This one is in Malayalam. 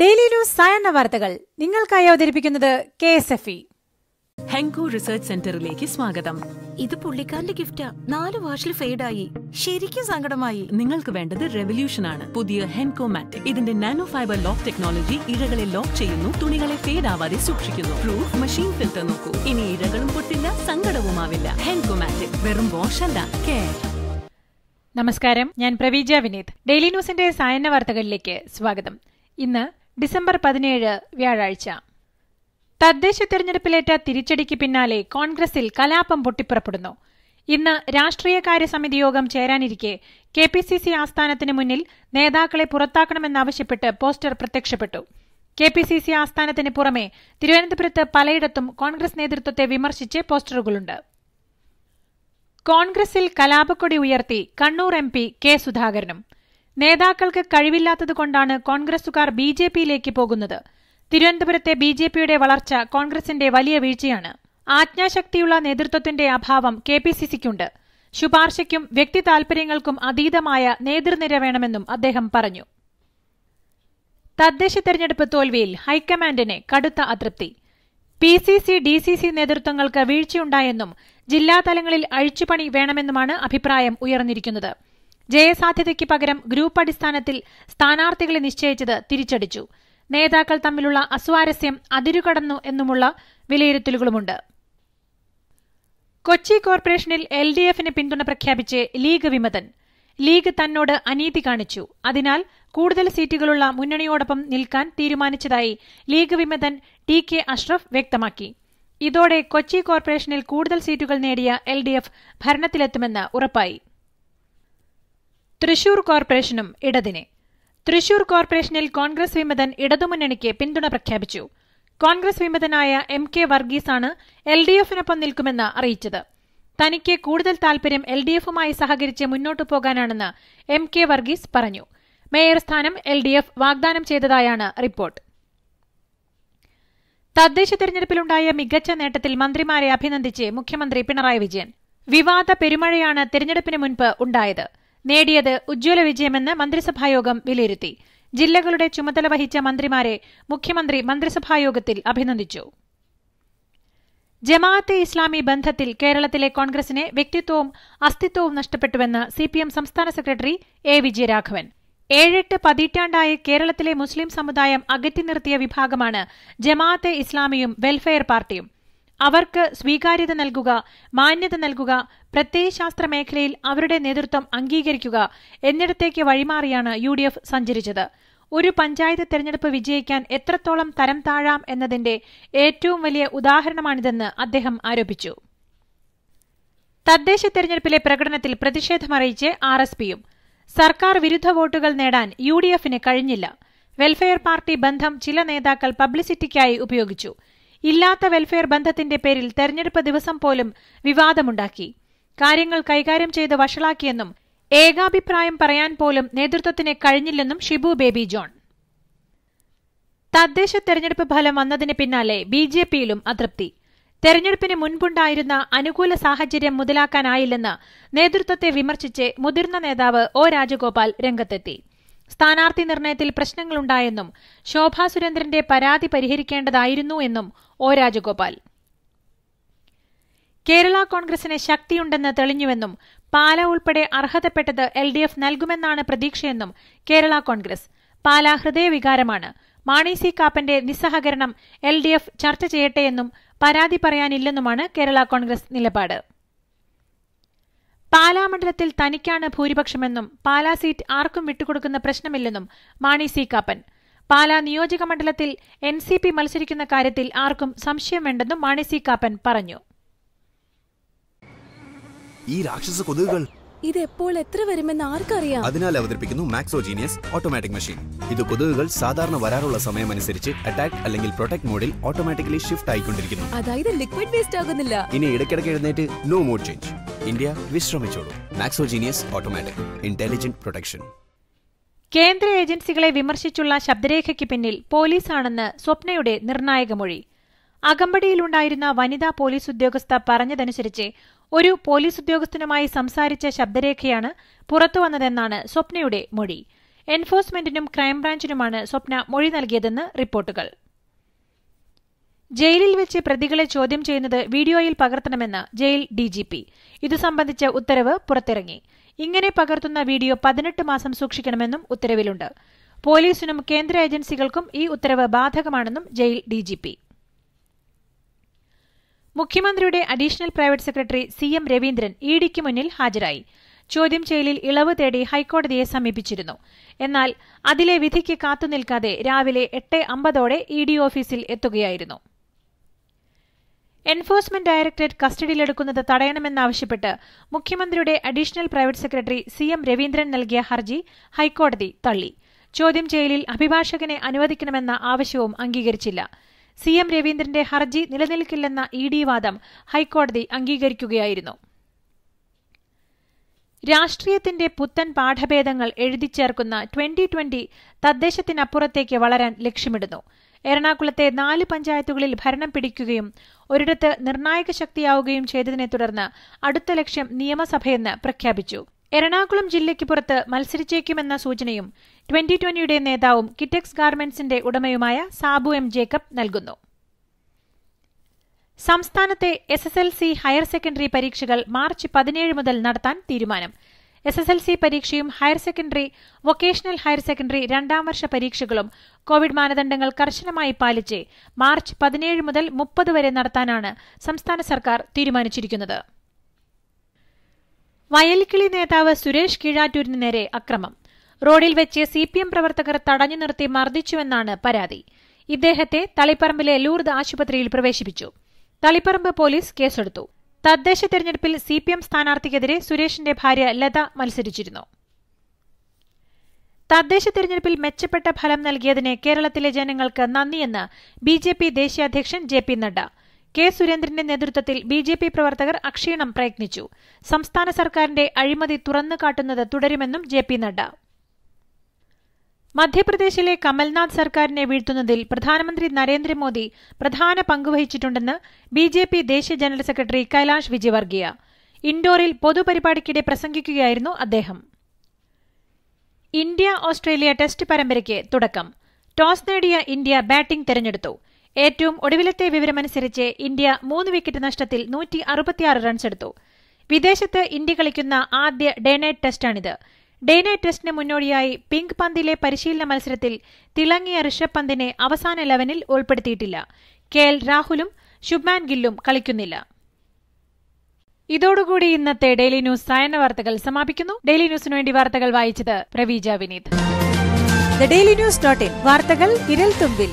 ഡെയിലി ന്യൂസ് സായന്ന വാർത്തകൾ നിങ്ങൾക്കായി അവതരിപ്പിക്കുന്നത് K S F E Henko research സെന്ററിലേക്ക് സ്വാഗതം ഇത് പുള്ളിക്കാരന്റെ ഗിഫ്റ്റാ നാല് വാഷിൽ ഫെയ്ഡായി ശരിക്കും സങ്കടമായി നിങ്ങൾക്ക് വേണ്ടത് റെവല്യൂഷൻ ആണ് പുതിയ ഹെൻകോ മാറ്റ് ഇതിന്റെ നാനോ ഫൈബർ ലോക്ക് ടെക്നോളജി ഇഴകളെ ലോക്ക് ചെയ്യുന്നു തുണികളെ ഫെയ്ഡ് ആവാതെ സൂക്ഷിക്കുന്നു പ്രൂഫ് മെഷീൻ ഫിൽറ്റർ നോക്കൂ ഇനി ഇഴകളും പൊട്ടില്ല ആവില്ല ഹെൻകോ മാറ്റ് വെറും വാഷ് അല്ല കെയർ നമസ്കാരം ഞാൻ പ്രവീജ വിനീത് ഡെയിലി ന്യൂസിന്റെ സായന വാർത്തകളിലേക്ക് സ്വാഗതം ഇന്ന് ഡിസംബർ പതിനേഴ് വ്യാഴാഴ്ച തദ്ദേശ തെരഞ്ഞെടുപ്പിലേറ്റ തിരിച്ചടിക്ക് പിന്നാലെ കോൺഗ്രസിൽ കലാപം പൊട്ടിപ്പുറപ്പെടുന്നു ഇന്ന് രാഷ്ട്രീയകാര്യ സമിതി യോഗം ചേരാനിരിക്കെ കെ പി സി സി ആസ്ഥാനത്തിന് മുന്നിൽ നേതാക്കളെ പുറത്താക്കണമെന്നാവശ്യപ്പെട്ട് പോസ്റ്റർ പ്രത്യക്ഷപ്പെട്ടു കെ പി സി സി ആസ്ഥാനത്തിന് പുറമെ തിരുവനന്തപുരത്ത് പലയിടത്തും കോൺഗ്രസ് നേതൃത്വത്തെ വിമർശിച്ച് പോസ്റ്ററുകളുണ്ട് കോൺഗ്രസിൽ കലാപക്കൊടി ഉയർത്തി കണ്ണൂർ എം പി കെ സുധാകരനും നേതാക്കൾക്ക് കഴിവില്ലാത്തതുകൊണ്ടാണ് കോൺഗ്രസുകാർ ബി ജെ പിയിലേക്ക് പോകുന്നത് തിരുവനന്തപുരത്തെ ബി ജെ പിയുടെ വളർച്ച കോൺഗ്രസിന്റെ വലിയ വീഴ്ചയാണ് ആജ്ഞാശക്തിയുള്ള നേതൃത്വത്തിന്റെ അഭാവം കെ പി സി സിക്കുണ്ട് ശുപാർശയ്ക്കും വ്യക്തി താൽപര്യങ്ങൾക്കും അതീതമായ നേതൃനിര വേണമെന്നും അദ്ദേഹം പറഞ്ഞു തദ്ദേശ തെരഞ്ഞെടുപ്പ് തോൽവിയിൽ ഹൈക്കമാൻഡിന് കടുത്ത അതൃപ്തി P C C D C C നേതൃത്വങ്ങൾക്ക് വീഴ്ചയുണ്ടായെന്നും ജില്ലാതലങ്ങളിൽ അഴിച്ചുപണി വേണമെന്നുമാണ് അഭിപ്രായം ഉയർന്നിരിക്കുന്നത് ജയസാധ്യതയ്ക്ക് പകരം ഗ്രൂപ്പ് അടിസ്ഥാനത്തിൽ സ്ഥാനാർത്ഥികളെ നിശ്ചയിച്ചത് തിരിച്ചടിച്ചു നേതാക്കൾ തമ്മിലുള്ള അസ്വാരസ്യം അതിരുകടന്നു എന്നുമുള്ള വിലയിരുത്തലുകളുമുണ്ട് കൊച്ചി കോർപ്പറേഷനിൽ എൽ ഡി എഫിന് പിന്തുണ പ്രഖ്യാപിച്ച് ലീഗ് വിമതൻ ലീഗ് തന്നോട് അനീതി കാണിച്ചു അതിനാൽ കൂടുതൽ സീറ്റുകളുള്ള മുന്നണിയോടൊപ്പം നിൽക്കാൻ തീരുമാനിച്ചതായി ലീഗ് വിമതൻ ടി കെ അഷ്റഫ് വ്യക്തമാക്കി ഇതോടെ കൊച്ചി കോർപ്പറേഷനിൽ കൂടുതൽ സീറ്റുകൾ നേടിയ എൽ ഡി എഫ് ഭരണത്തിലെത്തുമെന്ന് ഉറപ്പായി തൃശൂർ കോർപ്പറേഷനും ഇടതിനെ തൃശൂർ കോർപ്പറേഷനിൽ കോൺഗ്രസ് വിമതൻ ഇടതുമുന്നണിക്ക് പിന്തുണ പ്രഖ്യാപിച്ചു കോൺഗ്രസ് വിമതനായ എം കെ വർഗീസാണ് എൽ ഡി എഫിനൊപ്പം നിൽക്കുമെന്ന് അറിയിച്ചത് തനിക്ക് കൂടുതൽ താൽപര്യം എൽ ഡി എഫുമായി സഹകരിച്ച് മുന്നോട്ടു പോകാനാണെന്ന് എം കെ വർഗീസ് പറഞ്ഞു മേയർ സ്ഥാനം എൽ ഡി എഫ് വാഗ്ദാനം ചെയ്തതായാണ് റിപ്പോർട്ട് തദ്ദേശ തെരഞ്ഞെടുപ്പിലുണ്ടായ മികച്ച നേട്ടത്തിൽ മന്ത്രിമാരെ അഭിനന്ദിച്ച് മുഖ്യമന്ത്രി പിണറായി വിജയൻ വിവാദ പെരുമഴയാണ് തെരഞ്ഞെടുപ്പിന് മുൻപ് ഉണ്ടായത് നേടിയത് ഉജ്ജ്വല വിജയമെന്ന് മന്ത്രിസഭായോഗം വിലയിരുത്തി ജില്ലകളുടെ ചുമതല വഹിച്ച മന്ത്രിമാരെ മുഖ്യമന്ത്രി മന്ത്രിസഭായോഗത്തിൽ അഭിനന്ദിച്ചു ജമാഅത്തെ ഇസ്ലാമി ബന്ധത്തിൽ കേരളത്തിലെ കോൺഗ്രസിനെ വ്യക്തിത്വവും അസ്തിത്വവും നഷ്ടപ്പെട്ടുവെന്ന് സിപിഎം സംസ്ഥാന സെക്രട്ടറി എ വിജയരാഘവൻ ഏഴെട്ട് പതിറ്റാണ്ടായി കേരളത്തിലെ മുസ്ലിം സമുദായം അകറ്റി നിർത്തിയ വിഭാഗമാണ് ജമാഅത്തെ ഇസ്ലാമിയും വെൽഫെയർ പാർട്ടിയും അവർക്ക് സ്വീകാര്യത നൽകുക മാന്യത നൽകുക പ്രത്യയശാസ്ത്ര മേഖലയിൽ അവരുടെ നേതൃത്വം അംഗീകരിക്കുക എന്നിടത്തേക്ക് വഴിമാറിയാണ് യു ഡി എഫ് സഞ്ചരിച്ചത് ഒരു പഞ്ചായത്ത് തെരഞ്ഞെടുപ്പ് വിജയിക്കാൻ എത്രത്തോളം തരം താഴാം എന്നതിന്റെ ഏറ്റവും വലിയ ഉദാഹരണമാണിതെന്ന് അദ്ദേഹം ആരോപിച്ചു തദ്ദേശ തെരഞ്ഞെടുപ്പിലെ പ്രകടനത്തിൽ പ്രതിഷേധമറിയിച്ച് ആർ എസ് പിയും സർക്കാർ വിരുദ്ധ വോട്ടുകൾ നേടാൻ യു ഡി എഫിന് കഴിഞ്ഞില്ല വെൽഫെയർ പാർട്ടി ബന്ധം ചില നേതാക്കൾ പബ്ലിസിറ്റിക്കായി ഉപയോഗിച്ചു ഇല്ലാത്ത വെൽഫെയർ ബന്ധത്തിന്റെ പേരിൽ തെരഞ്ഞെടുപ്പ് ദിവസം പോലും വിവാദമുണ്ടാക്കി കാര്യങ്ങൾ കൈകാര്യം ചെയ്ത് വഷളാക്കിയെന്നും ഏകാഭിപ്രായം പറയാൻ പോലും നേതൃത്വത്തിന് കഴിഞ്ഞില്ലെന്നും ഷിബു ബേബി ജോൺ തദ്ദേശ തെരഞ്ഞെടുപ്പ് ഫലം വന്നതിന് പിന്നാലെ ബി ജെ പിയിലും അതൃപ്തി തെരഞ്ഞെടുപ്പിന് മുൻപുണ്ടായിരുന്ന അനുകൂല സാഹചര്യം മുതലാക്കാനായില്ലെന്ന് നേതൃത്വത്തെ വിമർശിച്ച് മുതിർന്ന നേതാവ് ഒ രാജഗോപാൽ രംഗത്തെത്തി സ്ഥാനാർത്ഥി നിർണയത്തിൽ പ്രശ്നങ്ങളുണ്ടായെന്നും ശോഭാ സുരേന്ദ്രന്റെ പരാതി പരിഹരിക്കേണ്ടതായിരുന്നു എന്നും ഒ രാജഗോപാൽ കേരള കോൺഗ്രസിന് ശക്തിയുണ്ടെന്ന് തെളിഞ്ഞുവെന്നും പാല ഉൾപ്പെടെ അർഹതപ്പെട്ടത് എൽ ഡി എഫ് നൽകുമെന്നാണ് പ്രതീക്ഷയെന്നും കേരള കോൺഗ്രസ് പാല ഹൃദയവികാരമാണ് മാണി സി കാപ്പന്റെ നിസ്സഹകരണം എൽ ഡി എഫ് ചർച്ച ചെയ്യട്ടെയെന്നും പരാതി പറയാനില്ലെന്നുമാണ് കേരള കോൺഗ്രസ് നിലപാട് പാലാമണ്ഡലത്തിൽ തനിക്കാണ് ഭൂരിപക്ഷമെന്നും പാലാ സീറ്റ് ആർക്കും വിട്ടുകൊടുക്കുന്ന പ്രശ്നമില്ലെന്നും മാണി സി കാപ്പൻ പാലാ നിയോജക മണ്ഡലത്തിൽ എൻ സി പി മത്സരിക്കുന്ന കാര്യത്തിൽ ആർക്കും സംശയം വേണ്ടെന്നും മാണി സി കാപ്പൻ പറഞ്ഞു ഈ രാക്ഷസ ഇത് എപ്പോൾ എത്ര വരുമെന്ന് ആർക്കറിയാം അതിനാൽ അവതരിപ്പിക്കുന്നു മാക്സോജീനിയസ് ഓട്ടോമാറ്റിക് മെഷീൻ ഇത് കൊതുകുകൾ സാധാരണ വരാറുള്ള സമയമനുസരിച്ച് അറ്റാക്ക് അല്ലെങ്കിൽ പ്രൊട്ടക്ട് മോഡിൽ ഓട്ടോമാറ്റിക്കലി ഷിഫ്റ്റ് ആയിക്കൊണ്ടിരിക്കുന്നു അതായത് ലിക്വിഡ് വേസ്റ്റ് ആകുന്നില്ല ഇനി ഇടയ്ക്കിടയ്ക്ക് എഴുന്നേറ്റ് നോ മോഡ് ചേഞ്ച് ഇന്ത്യ വിശ്രമിച്ചോളൂ മാക്സോജീനിയസ് ഓട്ടോമാറ്റിക് ഇന്റലിജന്റ് പ്രൊട്ടക്ഷൻ കേന്ദ്ര ഏജൻസികളെ വിമർശിച്ചുള്ള ശബ്ദരേഖയ്ക്ക് പിന്നിൽ പോലീസാണെന്ന് സ്വപ്നയുടെ നിർണായക മൊഴി അകമ്പടിയിലുണ്ടായിരുന്ന വനിതാ പോലീസ് ഉദ്യോഗസ്ഥ പറഞ്ഞതനുസരിച്ച് ഒരു പോലീസ് ഉദ്യോഗസ്ഥനുമായി സംസാരിച്ച ശബ്ദരേഖയാണ് പുറത്തുവന്നതെന്നാണ് സ്വപ്നയുടെ മൊഴി എൻഫോഴ്സ്മെന്റിനും ക്രൈംബ്രാഞ്ചിനുമാണ് സ്വപ്ന മൊഴി നൽകിയതെന്ന് റിപ്പോർട്ടുകൾ ജയിലിൽ വെച്ച് പ്രതികളെ ചോദ്യം ചെയ്യുന്നത് വീഡിയോയിൽ പകർത്തണമെന്ന് ജയിൽ ഡിജിപി ഇതു സംബന്ധിച്ച ഉത്തരവ് പുറത്തിറങ്ങി ഇങ്ങനെ പകർത്തുന്ന വീഡിയോ പതിനെട്ട് മാസം സൂക്ഷിക്കണമെന്നും ഉത്തരവിലുണ്ട് പോലീസിനും കേന്ദ്ര ഏജൻസികൾക്കും ഈ ഉത്തരവ് ബാധകമാണെന്നും ജയിൽ ഡിജിപി മുഖ്യമന്ത്രിയുടെ additional private secretary C M Raveendran E ഡിക്ക് മുന്നിൽ ഹാജരായി ചോദ്യം ചെയ്യലിൽ ഇളവ് തേടി ഹൈക്കോടതിയെ സമീപിച്ചിരുന്നു എന്നാൽ അതിലെ വിധിക്ക് കാത്തുനിൽക്കാതെ രാവിലെ എട്ട് അമ്പതോടെ ഇ ഡി ഓഫീസിൽ എത്തുകയായിരുന്നു എൻഫോഴ്സ്മെന്റ് ഡയറക്ടറേറ്റ് കസ്റ്റഡിയിലെടുക്കുന്നത് തടയണമെന്നാവശ്യപ്പെട്ട് മുഖ്യമന്ത്രിയുടെ additional private secretary C M Raveendran നൽകിയ ഹർജി ഹൈക്കോടതി തള്ളി ചോദ്യം ചെയ്യലിൽ അഭിഭാഷകനെ അനുവദിക്കണമെന്ന ആവശ്യവും അംഗീകരിച്ചില്ല സി എം രവീന്ദ്രന്റെ ഹർജി നിലനിൽക്കില്ലെന്ന ഇ ഡി വാദം ഹൈക്കോടതി അംഗീകരിക്കുകയായിരുന്നു രാഷ്ട്രീയത്തിന്റെ പുത്തൻ പാഠഭേദങ്ങൾ എഴുതി ചേർക്കുന്ന ട്വന്റി ട്വന്റി തദ്ദേശത്തിനപ്പുറത്തേക്ക് വളരാൻ ലക്ഷ്യമിടുന്നു എറണാകുളത്തെ നാല് പഞ്ചായത്തുകളിൽ ഭരണം പിടിക്കുകയും ഒരിടത്ത് നിർണായക ശക്തിയാവുകയും ചെയ്തതിനെ തുടർന്ന് അടുത്ത ലക്ഷ്യം നിയമസഭയെന്ന് പ്രഖ്യാപിച്ചു എറണാകുളം ജില്ലയ്ക്ക് പുറത്ത് മത്സരിച്ചേക്കുമെന്ന സൂചനയും ട്വന്റി ട്വന്റിയുടെ നേതാവും കിറ്റക്സ് ഗാർമെന്റ്സിന്റെ ഉടമയുമായ സാബു എം ജേക്കബ് നൽകുന്നു സംസ്ഥാനത്തെ S S L C higher secondary പരീക്ഷകൾ മാർച്ച് പതിനേഴ് മുതൽ നടത്താൻ തീരുമാനം എസ് എസ് എൽ സി പരീക്ഷയും higher secondary vocational higher secondary രണ്ടാം വർഷ പരീക്ഷകളും കോവിഡ് മാനദണ്ഡങ്ങൾ കർശനമായി പാലിച്ച് മാർച്ച് പതിനേഴ് മുതൽ മുപ്പത് വരെ നടത്താനാണ് സംസ്ഥാന സർക്കാർ തീരുമാനിച്ചിരിക്കുന്നത് വയൽക്കിളി നേതാവ് സുരേഷ് കീഴാറ്റൂരിന് നേരെ അക്രമം റോഡിൽ വെച്ച് സി പി എം പ്രവർത്തകർ തടഞ്ഞു നിർത്തി മർദ്ദിച്ചുവെന്നാണ് പരാതി ഇദ്ദേഹത്തെ തളിപ്പറമ്പിലെ ലൂർദ് ആശുപത്രിയിൽ പ്രവേശിപ്പിച്ചു തളിപ്പറമ്പ് പോലീസ് കേസെടുത്തു തദ്ദേശ തെരഞ്ഞെടുപ്പിൽ സി പി എം സ്ഥാനാർത്ഥിക്കെതിരെ സുരേഷിന്റെ ഭാര്യ ലത മത്സരിച്ചിരുന്നു തദ്ദേശ തെരഞ്ഞെടുപ്പിൽ മെച്ചപ്പെട്ട ഫലം നൽകിയതിന് കേരളത്തിലെ ജനങ്ങൾക്ക് നന്ദിയെന്ന് ബി ജെ പി അധ്യക്ഷൻ ജെ പി നഡ്ഡ കെ സുരേന്ദ്രന്റെ നേതൃത്വത്തിൽ ബി ജെ പി പ്രവർത്തകർ അക്ഷീണം പ്രയത്നിച്ചു സംസ്ഥാന സർക്കാരിന്റെ അഴിമതി തുറന്നു കാട്ടുന്നത് തുടരുമെന്നും ജെ പി നഡ്ഡ മധ്യപ്രദേശിലെ കമൽനാഥ് സർക്കാരിനെ വീഴ്ത്തുന്നതിൽ പ്രധാനമന്ത്രി നരേന്ദ്രമോദി പ്രധാന പങ്കുവഹിച്ചിട്ടുണ്ടെന്ന് ബി ജെ പി ദേശീയ ജനറൽ സെക്രട്ടറി കൈലാഷ് വിജയവർഗീയ ഇൻഡോറിൽ പൊതുപരിപാടിക്കിടെ പ്രസംഗിക്കുകയായിരുന്നു അദ്ദേഹം ഇന്ത്യ ഓസ്ട്രേലിയ ടെസ്റ്റ് പരമ്പരയ്ക്ക് തുടക്കം ടോസ് നേടിയ ഇന്ത്യ ബാറ്റിംഗ് തെരഞ്ഞെടുത്തു ഏറ്റവും ഒടുവിലത്തെ വിവരമനുസരിച്ച് ഇന്ത്യ മൂന്ന് വിക്കറ്റ് നഷ്ടത്തിൽ നൂറ്റി അറുപത്തിയാറ് എടുത്തു വിദേശത്ത് ഇന്ത്യ കളിക്കുന്ന ആദ്യ ഡേ നൈറ്റ് ടെസ്റ്റാണിത് ഡേനെ ടെസ്റ്റിന് മുന്നോടിയായി പിങ്ക് പന്തിലെ പരിശീലന മത്സരത്തിൽ തിളങ്ങിയ ഋഷഭ് പന്തിനെ അവസാന ലെവനിൽ ഉൾപ്പെടുത്തിയിട്ടില്ല കെ എൽ രാഹുലും ശുഭ്മാൻ ഗില്ലും കളിക്കുന്നില്ല ഇതോടുകൂടി ഇന്നത്തെ ഡെയിലി ന്യൂസ് സായന വാർത്തകൾ സമാപിക്കുന്നു ഡെയിലി ന്യൂസിന് വേണ്ടി വാർത്തകൾ വായിച്ചത് Praveeja Vineeth daily news dot in വാർത്തകൾ വിരൽ തുമ്പിൽ